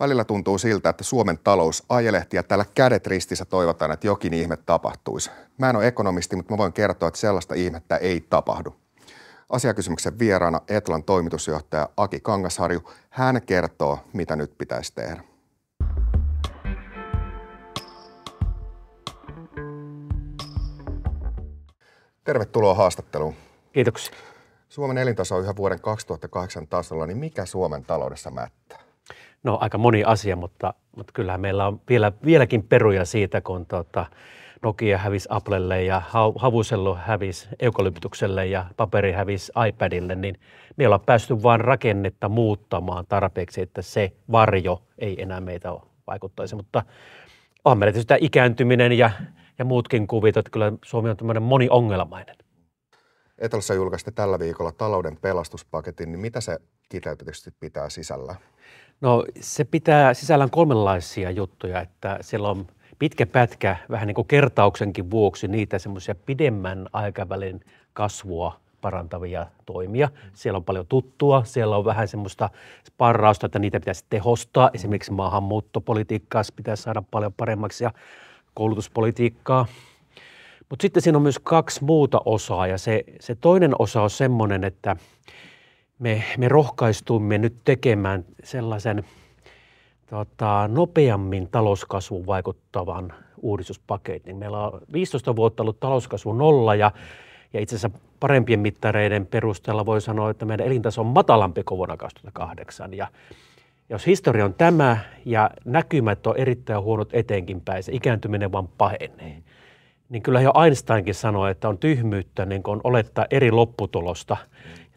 Välillä tuntuu siltä, että Suomen talous ajelehti ja täällä kädet ristissä toivotaan, että jokin ihme tapahtuisi. Mä en ole ekonomisti, mutta mä voin kertoa, että sellaista ihmettä ei tapahdu. Asiakysymyksen vieraana Etlan toimitusjohtaja Aki Kangasharju. Hän kertoo, mitä nyt pitäisi tehdä. Tervetuloa haastatteluun. Kiitoksia. Suomen elintaso on yhä vuoden 2008 tasolla, niin mikä Suomen taloudessa mättää? no aika moni asia, mutta, mutta kyllähän meillä on vielä, vieläkin peruja siitä, kun tota, Nokia hävisi Applelle ja Havusello hävisi eukalyptukselle ja paperi hävisi iPadille, niin me ollaan päästy vain rakennetta muuttamaan tarpeeksi, että se varjo ei enää meitä vaikuttaisi. Mutta on meillä tietysti tämä ikääntyminen ja, ja muutkin kuvit, että kyllä Suomi on tämmöinen moniongelmainen. Etelässä julkaisitte tällä viikolla talouden pelastuspaketin, niin mitä se kiteytetysti pitää sisällä? No se pitää sisällään kolmenlaisia juttuja, että siellä on pitkä pätkä vähän niin kuin kertauksenkin vuoksi niitä semmoisia pidemmän aikavälin kasvua parantavia toimia. Siellä on paljon tuttua, siellä on vähän semmoista sparrausta, että niitä pitäisi tehostaa. Mm. Esimerkiksi maahanmuuttopolitiikkaa pitäisi saada paljon paremmaksi ja koulutuspolitiikkaa mutta sitten siinä on myös kaksi muuta osaa ja se, se toinen osa on semmoinen, että me, me rohkaistumme nyt tekemään sellaisen tota, nopeammin talouskasvuun vaikuttavan uudistuspaketin. Meillä on 15 vuotta ollut talouskasvu nolla ja, ja itse asiassa parempien mittareiden perusteella voi sanoa, että meidän elintaso on matalampi kuin vuonna 2008 ja jos historia on tämä ja näkymät on erittäin huonot eteenkin päin, se ikääntyminen vaan pahenee niin kyllä jo Einsteinkin sanoi, että on tyhmyyttä niin kuin olettaa eri lopputulosta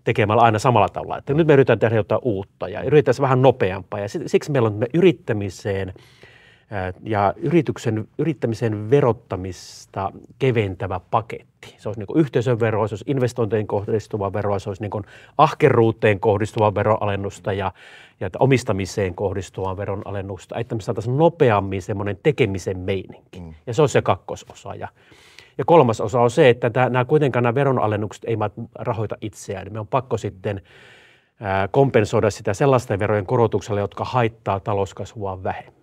tekemällä aina samalla tavalla. Että nyt me yritetään tehdä jotain uutta ja yritetään vähän nopeampaa. Ja siksi meillä on me yrittämiseen – ja yrityksen, yrittämisen verottamista keventävä paketti. Se olisi niin yhteisön vero, se olisi investointeihin kohdistuva vero, se olisi niin ahkeruuteen kohdistuva veroalennusta ja, ja omistamiseen kohdistuvaa veronalennusta, että me saataisiin nopeammin semmoinen tekemisen meininki. Mm. Ja se on se kakkososa. Ja, ja kolmas osa on se, että tämä, nämä kuitenkaan nämä veronalennukset eivät rahoita itseään. Me on pakko sitten kompensoida sitä sellaisten verojen korotuksella, jotka haittaa talouskasvua vähemmän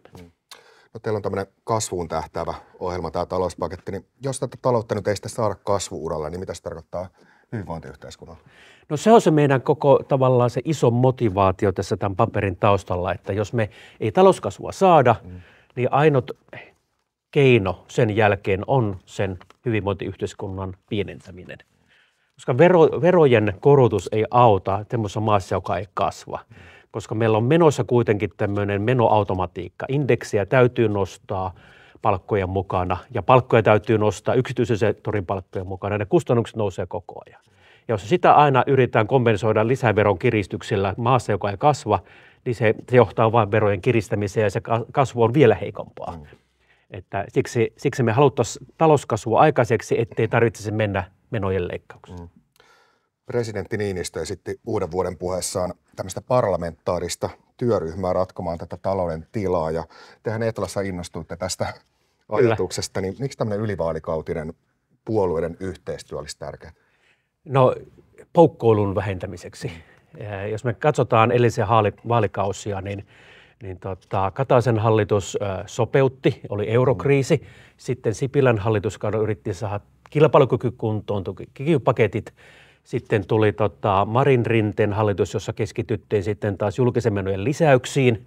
no teillä on tämmöinen kasvuun tähtäävä ohjelma, tämä talouspaketti, niin jos tätä taloutta nyt ei sitä saada kasvuuralla, niin mitä se tarkoittaa hyvinvointiyhteiskunnalle? No se on se meidän koko tavallaan se iso motivaatio tässä tämän paperin taustalla, että jos me ei talouskasvua saada, mm. niin ainut keino sen jälkeen on sen hyvinvointiyhteiskunnan pienentäminen. Koska vero, verojen korotus ei auta semmoisessa maassa, joka ei kasva. Mm koska meillä on menossa kuitenkin tämmöinen menoautomatiikka. Indeksiä täytyy nostaa palkkojen mukana ja palkkoja täytyy nostaa yksityisen sektorin palkkojen mukana ne kustannukset nousee koko ajan. Ja jos sitä aina yritetään kompensoida lisäveron kiristyksellä maassa, joka ei kasva, niin se, se johtaa vain verojen kiristämiseen ja se kasvu on vielä heikompaa. Mm. Että siksi, siksi me haluttaisiin talouskasvua aikaiseksi, ettei tarvitsisi mennä menojen leikkaukseen. Mm. Presidentti Niinistö esitti uuden vuoden puheessaan tämmöistä parlamentaarista työryhmää ratkomaan tätä talouden tilaa. Ja tehän Etelassa innostuitte tästä Kyllä. ajatuksesta, niin miksi tämmöinen ylivaalikautinen puolueiden yhteistyö olisi tärkeä? No poukkoilun vähentämiseksi. Jos me katsotaan edellisiä vaalikausia, niin, niin tota, Kataisen hallitus sopeutti, oli eurokriisi. Sitten Sipilän hallituskaudella yritti saada kilpailukykykuntoon tuki paketit sitten tuli tota Marin Rinteen hallitus, jossa keskityttiin sitten taas julkisen menojen lisäyksiin.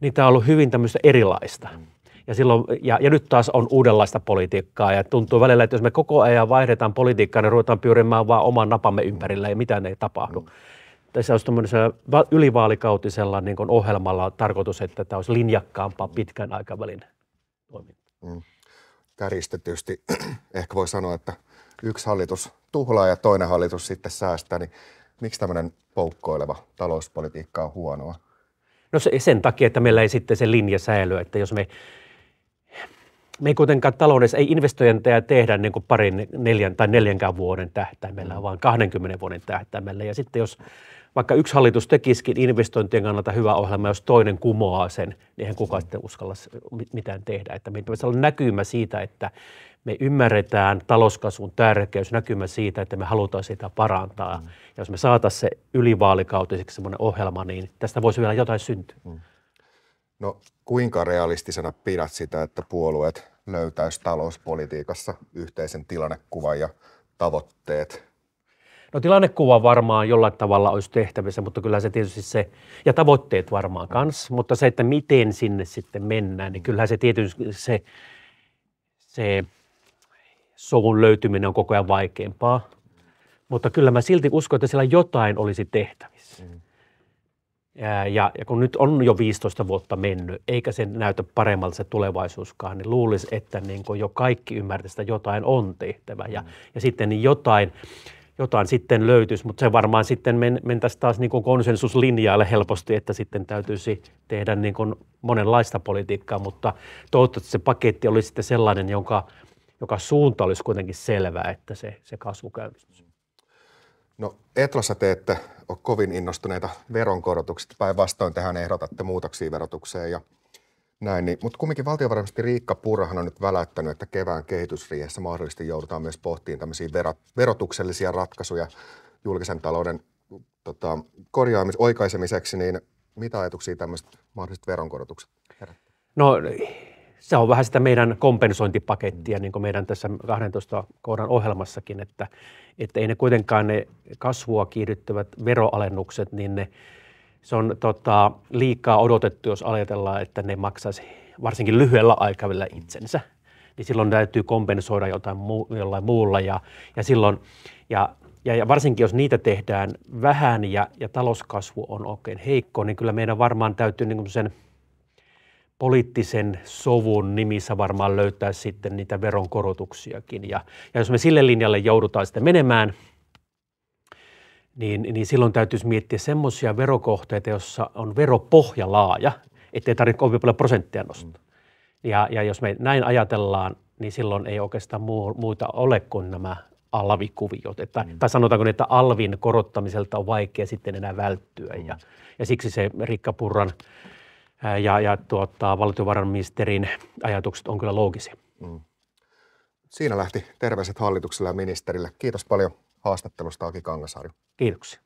Niin tämä on ollut hyvin tämmöistä erilaista. Ja, silloin, ja, ja nyt taas on uudenlaista politiikkaa ja tuntuu välillä, että jos me koko ajan vaihdetaan politiikkaa, niin ruvetaan pyörimään vaan oman napamme ympärillä ja mitään ei tapahdu. Mm. Tässä olisi tämmöisellä ylivaalikautisella niin ohjelmalla tarkoitus, että tämä olisi linjakkaampaa pitkän aikavälin toiminta. Mm. Kärjistetysti ehkä voi sanoa, että yksi hallitus tuhlaa ja toinen hallitus sitten säästää, niin miksi tämmöinen poukkoileva talouspolitiikka on huonoa? No se, sen takia, että meillä ei sitten se linja säilyä, että jos me me ei kuitenkaan taloudessa, ei investointeja tehdä niin kuin parin neljän tai neljänkään vuoden tähtäimellä, mm. vaan 20 vuoden tähtäimellä. Ja sitten jos vaikka yksi hallitus tekisikin investointien kannalta hyvä ohjelma, jos toinen kumoaa sen, niin eihän kukaan mm. sitten uskalla mitään tehdä. Että meidän pitäisi olla näkymä siitä, että me ymmärretään talouskasvun tärkeys, näkymä siitä, että me halutaan sitä parantaa. Mm. Ja jos me saataisiin se ylivaalikautiseksi semmoinen ohjelma, niin tästä voisi vielä jotain syntyä. Mm. No kuinka realistisena pidät sitä, että puolueet löytäisi talouspolitiikassa yhteisen tilannekuvan ja tavoitteet? No tilannekuva varmaan jollain tavalla olisi tehtävissä, mutta kyllä se tietysti se, ja tavoitteet varmaan kanssa, mutta se, että miten sinne sitten mennään, niin mm. kyllähän se tietysti se, se sovun löytyminen on koko ajan vaikeampaa, mutta kyllä mä silti uskon, että siellä jotain olisi tehtävissä. Mm. Ja, ja kun nyt on jo 15 vuotta mennyt, eikä se näytä paremmalta se tulevaisuuskaan, niin luulisi, että niin kuin jo kaikki ymmärtäisi, että jotain on tehtävä. Ja, mm. ja sitten niin jotain, jotain sitten löytyisi, mutta se varmaan sitten men, mentäisi taas niin kuin konsensuslinjaalle helposti, että sitten täytyisi tehdä niin kuin monenlaista politiikkaa, mutta toivottavasti se paketti oli sitten sellainen, jonka – joka suunta olisi kuitenkin selvää, että se, se kasvu käynnistyisi. No Etlassa te ette ole kovin innostuneita veronkorotuksista, päinvastoin tähän ehdotatte muutoksia verotukseen ja näin, niin, mutta kumminkin valtiovarainministeri Riikka Purrahan on nyt väläyttänyt, että kevään kehitysriihessä mahdollisesti joudutaan myös pohtiin tämmöisiä verot, verotuksellisia ratkaisuja julkisen talouden tota, korjaamis, oikaisemiseksi, niin mitä ajatuksia tämmöiset mahdolliset veronkorotukset herättää? No se on vähän sitä meidän kompensointipakettia, niin kuin meidän tässä 12 kohdan ohjelmassakin, että, että ei ne kuitenkaan ne kasvua kiihdyttävät veroalennukset, niin ne, se on tota, liikaa odotettu, jos ajatellaan, että ne maksaisi varsinkin lyhyellä aikavälillä itsensä. Niin silloin täytyy kompensoida jotain muu, jollain muulla ja, ja silloin, ja, ja, varsinkin jos niitä tehdään vähän ja, ja talouskasvu on oikein heikko, niin kyllä meidän varmaan täytyy niin sen – poliittisen sovun nimissä varmaan löytää sitten niitä veronkorotuksiakin. Ja, ja jos me sille linjalle joudutaan sitten menemään, niin, niin silloin täytyisi miettiä semmoisia verokohteita, joissa on veropohja laaja, ettei tarvitse kovin paljon prosenttia nostaa. Mm. Ja, ja jos me näin ajatellaan, niin silloin ei oikeastaan muu, muuta ole kuin nämä alvikuviot. Että, mm. Tai sanotaanko, niin, että alvin korottamiselta on vaikea sitten enää välttyä. Mm. Ja, ja siksi se Rikka Purran ja, ja tuota, valtiovarainministerin ajatukset on kyllä loogisia. Mm. Siinä lähti terveiset hallitukselle ja ministerille. Kiitos paljon haastattelusta Aki Kangasaari. Kiitoksia.